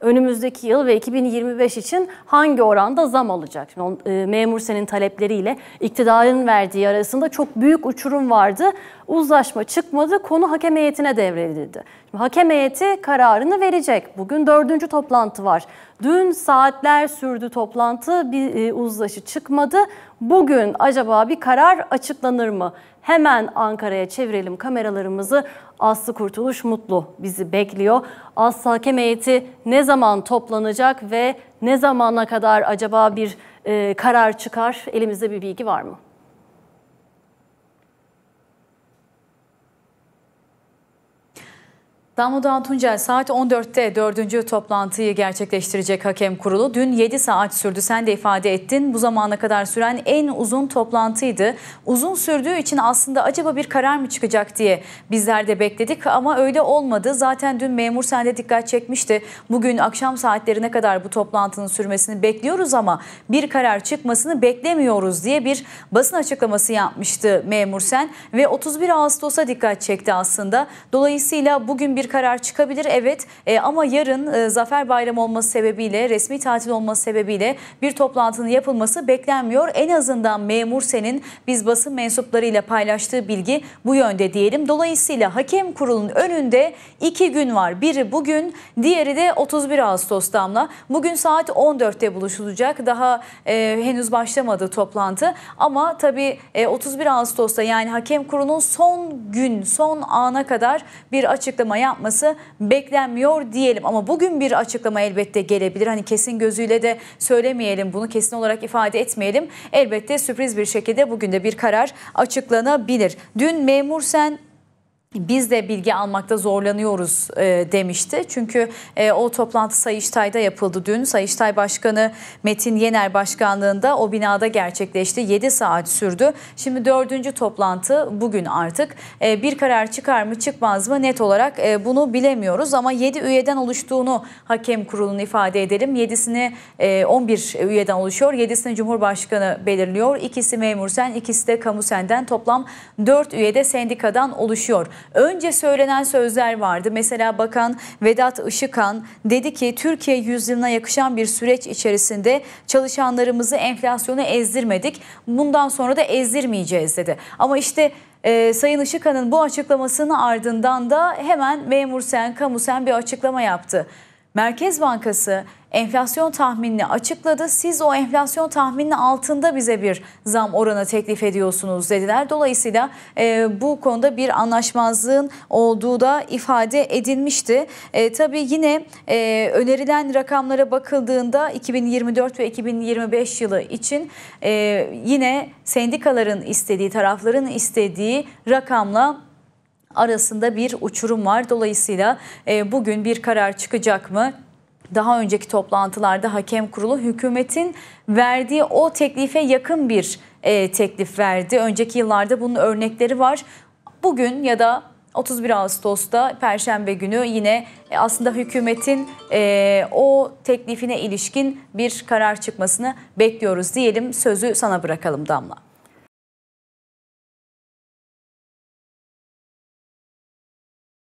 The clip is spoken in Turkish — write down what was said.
önümüzdeki yıl ve 2025 için hangi oranda zam alacak? Şimdi e, memur senin talepleriyle iktidarın verdiği arasında çok büyük uçurum vardı. Uzlaşma çıkmadı, konu hakem heyetine devredildi. Şimdi hakem heyeti kararını verecek. Bugün dördüncü toplantı var. Dün saatler sürdü toplantı, bir e, uzlaşı çıkmadı. Bugün acaba bir karar açıklanır mı? Hemen Ankara'ya çevirelim kameralarımızı. Aslı Kurtuluş Mutlu bizi bekliyor. Aslı hakem heyeti ne zaman toplanacak ve ne zamana kadar acaba bir e, karar çıkar? Elimizde bir bilgi var mı? Damla Tuncel saat 14'te dördüncü toplantıyı gerçekleştirecek hakem kurulu. Dün 7 saat sürdü sen de ifade ettin. Bu zamana kadar süren en uzun toplantıydı. Uzun sürdüğü için aslında acaba bir karar mı çıkacak diye bizler de bekledik ama öyle olmadı. Zaten dün memur sende dikkat çekmişti. Bugün akşam saatlerine kadar bu toplantının sürmesini bekliyoruz ama bir karar çıkmasını beklemiyoruz diye bir basın açıklaması yapmıştı memur sen ve 31 Ağustos'a dikkat çekti aslında. Dolayısıyla bugün bir karar çıkabilir evet e, ama yarın e, Zafer Bayramı olması sebebiyle resmi tatil olması sebebiyle bir toplantının yapılması beklenmiyor. En azından memur senin biz basın mensuplarıyla paylaştığı bilgi bu yönde diyelim. Dolayısıyla hakem kurulun önünde iki gün var. Biri bugün diğeri de 31 Ağustos damla. Bugün saat 14'te buluşulacak. Daha e, henüz başlamadı toplantı ama tabii e, 31 Ağustos'ta yani hakem kurulun son gün son ana kadar bir açıklama yapması yapması beklenmiyor diyelim. Ama bugün bir açıklama elbette gelebilir. Hani kesin gözüyle de söylemeyelim bunu kesin olarak ifade etmeyelim. Elbette sürpriz bir şekilde bugün de bir karar açıklanabilir. Dün memur sen biz de bilgi almakta zorlanıyoruz e, demişti. Çünkü e, o toplantı Sayıştay'da yapıldı dün. Sayıştay Başkanı Metin Yener Başkanlığında o binada gerçekleşti. 7 saat sürdü. Şimdi dördüncü toplantı bugün artık. E, bir karar çıkar mı çıkmaz mı net olarak e, bunu bilemiyoruz. Ama 7 üyeden oluştuğunu hakem kurulunun ifade edelim. 7'sini e, 11 üyeden oluşuyor. 7'sini Cumhurbaşkanı belirliyor. İkisi memursen, ikisi de senden toplam 4 üyede sendikadan oluşuyor önce söylenen sözler vardı. Mesela Bakan Vedat Işıkan dedi ki Türkiye yüzyılına yakışan bir süreç içerisinde çalışanlarımızı enflasyonu ezdirmedik. Bundan sonra da ezdirmeyeceğiz dedi. Ama işte e, Sayın Işıkan'ın bu açıklamasının ardından da hemen memur sen, kamu sen bir açıklama yaptı. Merkez Bankası enflasyon tahminini açıkladı. Siz o enflasyon tahmini altında bize bir zam oranı teklif ediyorsunuz dediler. Dolayısıyla e, bu konuda bir anlaşmazlığın olduğu da ifade edilmişti. E, tabii yine e, önerilen rakamlara bakıldığında 2024 ve 2025 yılı için e, yine sendikaların istediği, tarafların istediği rakamla arasında bir uçurum var. Dolayısıyla e, bugün bir karar çıkacak mı? Daha önceki toplantılarda hakem kurulu hükümetin verdiği o teklife yakın bir e, teklif verdi. Önceki yıllarda bunun örnekleri var. Bugün ya da 31 Ağustos'ta Perşembe günü yine e, aslında hükümetin e, o teklifine ilişkin bir karar çıkmasını bekliyoruz diyelim. Sözü sana bırakalım Damla.